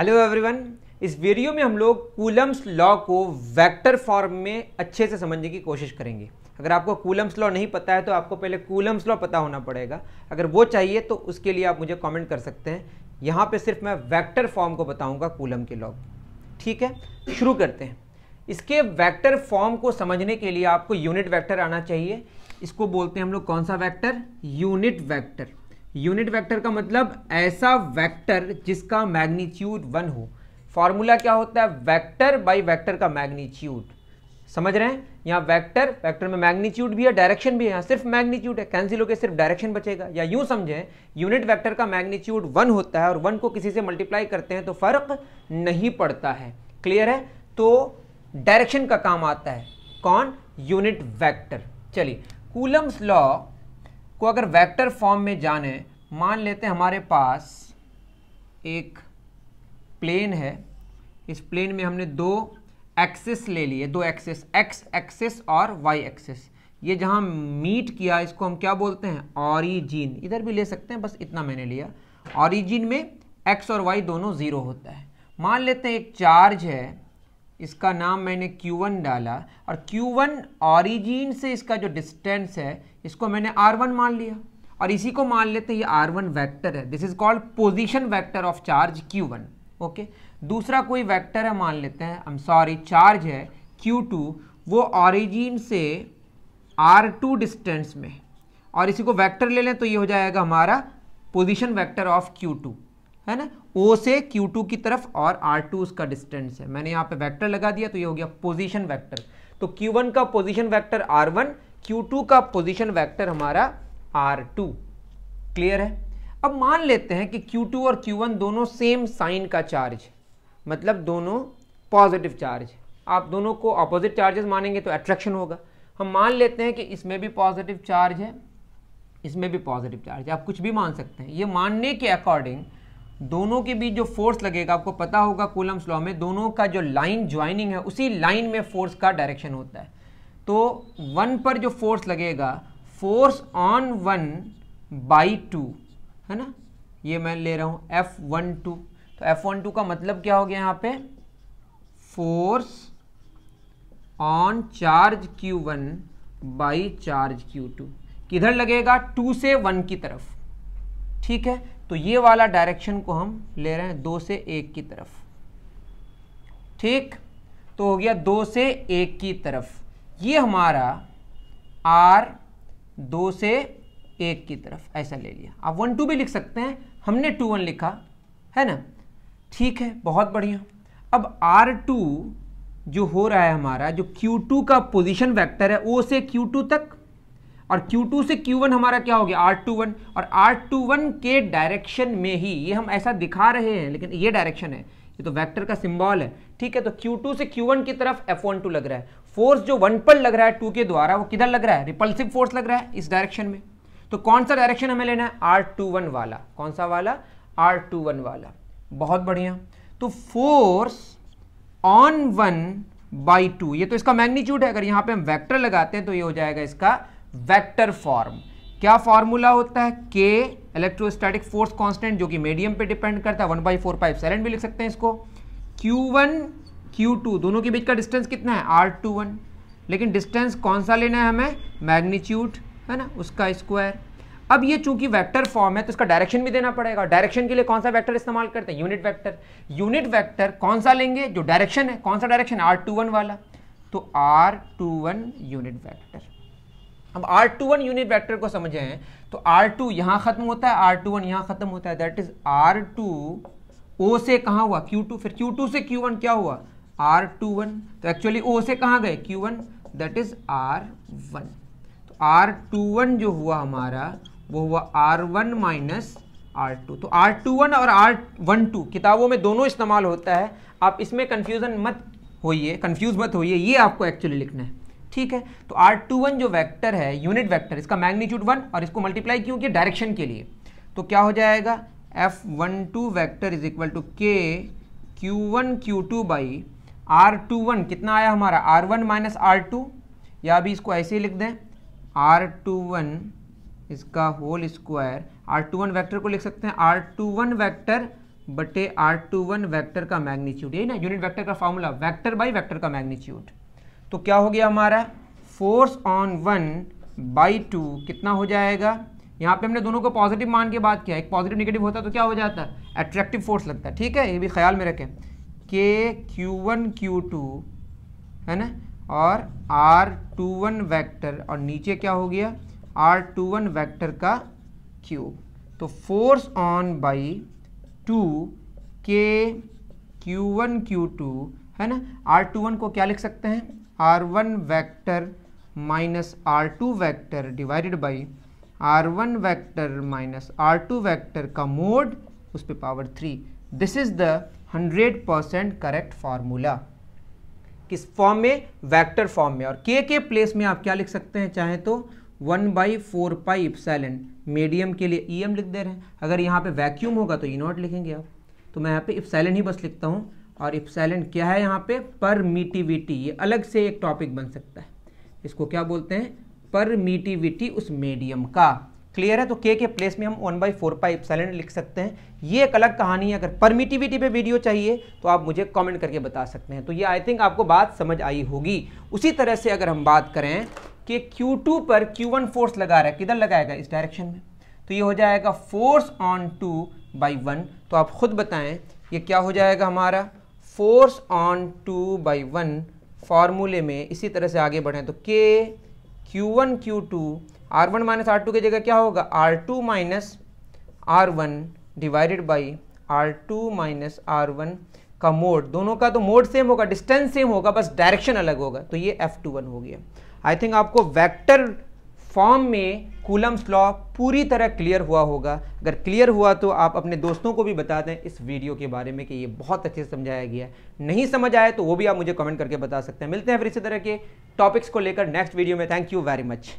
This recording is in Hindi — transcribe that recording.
हेलो एवरीवन इस वीडियो में हम लोग कूलम्स लॉ को वेक्टर फॉर्म में अच्छे से समझने की कोशिश करेंगे अगर आपको कूलम्स लॉ नहीं पता है तो आपको पहले कूलम्स लॉ पता होना पड़ेगा अगर वो चाहिए तो उसके लिए आप मुझे कमेंट कर सकते हैं यहाँ पे सिर्फ मैं वेक्टर फॉर्म को बताऊँगा कूलम के लॉ ठीक है शुरू करते हैं इसके वैक्टर फॉर्म को समझने के लिए आपको यूनिट वैक्टर आना चाहिए इसको बोलते हैं हम लोग कौन सा vector unit vector unit vector का मतलब ऐसा वेक्टर जिसका मैग्नीट्यूड वन हो फॉर्मूला क्या होता है वेक्टर बाय वेक्टर का मैग्नीट्यूड समझ रहे हैं यहाँ वेक्टर वेक्टर में मैग्नीट्यूड भी है डायरेक्शन भी है यहाँ सिर्फ मैग्नीट्यूड है कैंसिल होकर सिर्फ डायरेक्शन बचेगा या यूं समझें यूनिट वैक्टर का मैग्नीट्यूड वन होता है और वन को किसी से मल्टीप्लाई करते हैं तो फर्क नहीं पड़ता है क्लियर है तो डायरेक्शन का काम आता है कौन यूनिट वैक्टर चलिए कूलम्स लॉ को अगर वेक्टर फॉर्म में जाने मान लेते हैं हमारे पास एक प्लेन है इस प्लेन में हमने दो एक्सिस ले लिए दो एक्सिस एक्स एक्सिस और वाई एक्सिस ये जहाँ मीट किया इसको हम क्या बोलते हैं ऑरिजिन इधर भी ले सकते हैं बस इतना मैंने लिया ऑरिजिन में एक्स और वाई दोनों ज़ीरो होता है मान लेते हैं एक चार्ज है इसका नाम मैंने Q1 डाला और Q1 ऑरिजिन से इसका जो डिस्टेंस है इसको मैंने R1 मान लिया और इसी को मान लेते ये R1 वेक्टर है this is called position vector of charge Q1 okay okay? दूसरा कोई वेक्टर है मान लेते हैं आई एम सॉरी चार्ज है Q2 वो ऑरिजिन से R2 डिस्टेंस में और इसी को वैक्टर ले लें तो ये हो जाएगा हमारा पोजिशन वैक्टर ऑफ क्यू है ना ओ से क्यू टू की तरफ और आर टू उसका डिस्टेंस है मैंने यहाँ पे वेक्टर लगा दिया तो ये हो गया पोजिशन वैक्टर तो क्यू वन का position vector R one Q two का पोजिशन वैक्टर हमारा आर टू क्लियर है अब मान लेते हैं कि क्यू टू और क्यू वन दोनों सेम साइन का चार्ज मतलब दोनों पॉजिटिव चार्ज आप दोनों को अपोजिट चार्जेस मानेंगे तो अट्रैक्शन होगा हम मान लेते हैं कि इसमें भी पॉजिटिव चार्ज है इसमें भी पॉजिटिव चार्ज है आप कुछ भी मान सकते हैं ये मानने के अकॉर्डिंग दोनों के बीच जो फोर्स लगेगा आपको पता होगा कोलम लॉ में दोनों का जो लाइन ज्वाइनिंग है उसी लाइन में फोर्स का डायरेक्शन होता है तो वन पर जो फोर्स लगेगा force on one by two है ना ये मैं ले रहा हूँ एफ वन टू तो एफ वन टू का मतलब क्या हो गया यहाँ पे force on charge Q one by charge Q two किधर लगेगा टू से वन की तरफ ठीक है तो ये वाला डायरेक्शन को हम ले रहे हैं दो से एक की तरफ ठीक तो हो गया दो से एक की तरफ ये हमारा आर दो से एक की तरफ ऐसा ले लिया आप वन टू भी लिख सकते हैं हमने टू वन लिखा है ना ठीक है बहुत बढ़िया अब आर टू जो हो रहा है हमारा जो क्यू टू का पोजीशन वेक्टर है ओ से क्यू टू तक और Q2 से Q1 हमारा क्या हो गया R21 और R21 के डायरेक्शन में ही ये हम ऐसा दिखा रहे हैं लेकिन ये डायरेक्शन है ये तो वेक्टर का सिंबल है ठीक है तो Q2 से Q1 की तरफ F12 लग रहा है फोर्स जो वन पर लग रहा है टू के द्वारा वो किधर लग रहा है रिपल्सिव फोर्स लग रहा है इस डायरेक्शन में तो कौन सा डायरेक्शन हमें लेना है R21 वाला कौन सा वाला R21 वाला बहुत बढ़िया तो force on one by two ये तो इसका मैग्नीट्यूड है अगर यहां पे हम वेक्टर लगाते हैं तो ये हो जाएगा इसका वेक्टर फॉर्म क्या फॉर्मूला होता है के इलेक्ट्रोस्टैटिक फोर्स कांस्टेंट जो कि मीडियम पे डिपेंड करता है one by four five seven भी लिख सकते हैं इसको क्यू वन क्यू टू दोनों के बीच का डिस्टेंस कितना है आर टू वन लेकिन डिस्टेंस कौन सा लेना है हमें मैग्नीट्यूड है ना उसका स्क्वायर अब ये चूंकि वेक्टर फॉर्म है तो इसका डायरेक्शन भी देना पड़ेगा डायरेक्शन के लिए कौन सा वेक्टर इस्तेमाल करते हैं यूनिट वेक्टर यूनिट वेक्टर कौन सा लेंगे जो डायरेक्शन है कौन सा डायरेक्शन आर टू वन वाला तो R two one unit vector हम R two one unit vector को समझे हैं तो आर टू यहाँ खत्म होता है आर टू वन यहाँ खत्म होता है that is R two O से कहाँ हुआ क्यू टू फिर क्यू टू से क्यू वन क्या हुआ आर टू वन तो एक्चुअली ओ से कहाँ गए Q one that is R one तो आर टू वन जो हुआ हमारा वो हुआ R one minus R two तो आर टू वन और आर वन टू किताबों में दोनों इस्तेमाल होता है आप इसमें कन्फ्यूज़न मत होइए कन्फ्यूज़ मत होइए ये आपको एक्चुअली लिखना है ठीक है तो आर टू वन जो वैक्टर है यूनिट वैक्टर इसका मैग्नीट्यूड वन और इसको मल्टीप्लाई क्यों किया डायरेक्शन के लिए तो क्या हो जाएगा F one two vector is equal to K Q one Q two by R two one कितना आया हमारा R one minus R two या अभी इसको ऐसे ही लिख दें आर टू वन इसका whole square R two one vector को लिख सकते हैं आर टू वन वैक्टर बटे आर टू वन वैक्टर का मैग्नीट्यूड यही ना यूनिट वैक्टर का फॉर्मूला वैक्टर बाई वैक्टर का मैग्नीट्यूड तो क्या हो गया हमारा force on one by two कितना हो जाएगा यहाँ पे हमने दोनों को पॉजिटिव मान के बात किया एक पॉजिटिव निगेटिव होता तो क्या हो जाता है अट्रैक्टिव फोर्स लगता है ठीक है ये भी ख्याल में रखें के क्यू वन क्यू टू है ना और आर टू वन वैक्टर और नीचे क्या हो गया आर टू वन वैक्टर का क्यूब तो force on by two K Q one Q two है ना आर टू वन को क्या लिख सकते हैं R one vector minus R two vector divided by R one vector minus R two vector का मोड उस पर power three this is the hundred percent correct formula किस फॉर्म में वैक्टर फॉर्म में और के के प्लेस में आप क्या लिख सकते हैं चाहे तो one by four pi epsilon medium के लिए ई e एम लिख दे रहे हैं अगर यहाँ पे वैक्यूम होगा तो ई e नॉट लिखेंगे आप तो मैं यहाँ पे इप्सैलन ही बस लिखता हूँ और इप्सैलन क्या है यहाँ पे परमिटिविटी ये अलग से एक टॉपिक बन सकता है इसको क्या बोलते हैं परमिटिविटी उस मीडियम का क्लियर है तो के के प्लेस में हम one by four pi epsilon लिख सकते हैं ये एक अलग कहानी है अगर परमिटिविटी पे वीडियो चाहिए तो आप मुझे कमेंट करके बता सकते हैं तो ये आई थिंक आपको बात समझ आई होगी उसी तरह से अगर हम बात करें कि क्यू टू पर क्यू वन फोर्स लगा रहा है किधर लगाएगा इस डायरेक्शन में तो ये हो जाएगा force on two by one तो आप खुद बताएं ये क्या हो जाएगा हमारा force on two by one फार्मूले में इसी तरह से आगे बढ़ें तो K Q one Q two R one minus R two की जगह क्या होगा R two minus R one divided by R two minus R one का मोड दोनों का तो मोड सेम होगा डिस्टेंस सेम होगा बस डायरेक्शन अलग होगा तो ये एफ टू वन हो गया आई थिंक आपको वैक्टर फॉर्म में कूलम्स लॉ पूरी तरह क्लियर हुआ होगा अगर क्लियर हुआ तो आप अपने दोस्तों को भी बता दें इस वीडियो के बारे में कि ये बहुत अच्छे से समझाया गया है नहीं समझ आए तो वो भी आप मुझे कमेंट करके बता सकते हैं मिलते हैं फिर इसी तरह के टॉपिक्स को लेकर नेक्स्ट वीडियो में थैंक यू वेरी मच